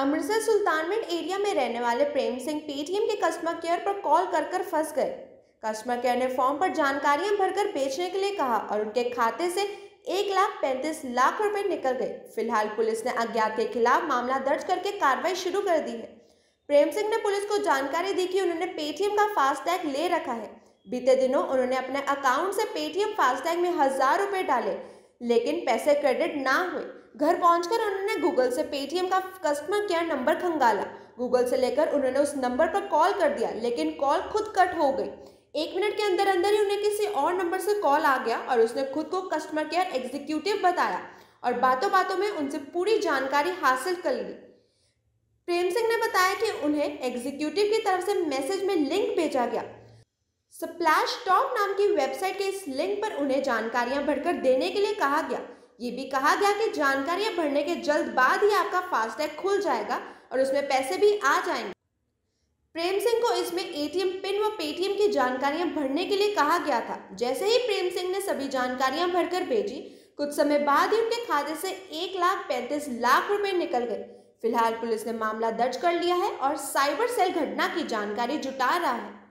Amritsar सुल्तानमेंट area में रहने वाले प्रेम सिंह पेटीएम के कस्टमर केयर पर कॉल कर कर फंस गए कस्टमर केयर ने फॉर्म पर जानकारियां भरकर बेचने के लिए कहा और उनके खाते से एक लाख पैंतीस लाख रुपए निकल गए फिलहाल पुलिस ने अज्ञात के खिलाफ मामला दर्ज करके कार्रवाई शुरू कर दी है प्रेम सिंह ने पुलिस को जानकारी दी कि उन्होंने पेटीएम का फास्टैग ले रखा है बीते दिनों उन्होंने अपने अकाउंट से पेटीएम फास्टैग में हजार रुपए डाले लेकिन पैसे क्रेडिट ना हुए घर पहुंचकर उन्होंने गूगल से पेटीएम का कस्टमर केयर नंबर खंगाला गूगल से लेकर उन्होंने उस नंबर पर कॉल कर दिया लेकिन कॉल खुद कट हो गई एक मिनट के अंदर अंदर ही उन्हें किसी और नंबर से कॉल आ गया और उसने खुद को कस्टमर केयर एग्जीक्यूटिव बताया और बातों बातों में उनसे पूरी जानकारी हासिल कर ली प्रेम सिंह ने बताया कि उन्हें एग्जीक्यूटिव की तरफ से मैसेज में लिंक भेजा गया स्प्लैश टॉप नाम की वेबसाइट के इस लिंक पर उन्हें जानकारियां भरकर देने के लिए कहा गया ये भी कहा गया कि जानकारियां भरने के जल्द बाद ही आपका फास्टैग खुल जाएगा और उसमें पैसे भी आ जाएंगे प्रेम सिंह को इसमें एटीएम पिन व पेटीएम की जानकारियां भरने के लिए कहा गया था जैसे ही प्रेम सिंह ने सभी जानकारियां भरकर भेजी कुछ समय बाद ही उनके खाते से एक लाख पैंतीस लाख रुपए निकल गए फिलहाल पुलिस ने मामला दर्ज कर लिया है और साइबर सेल घटना की जानकारी जुटा रहा है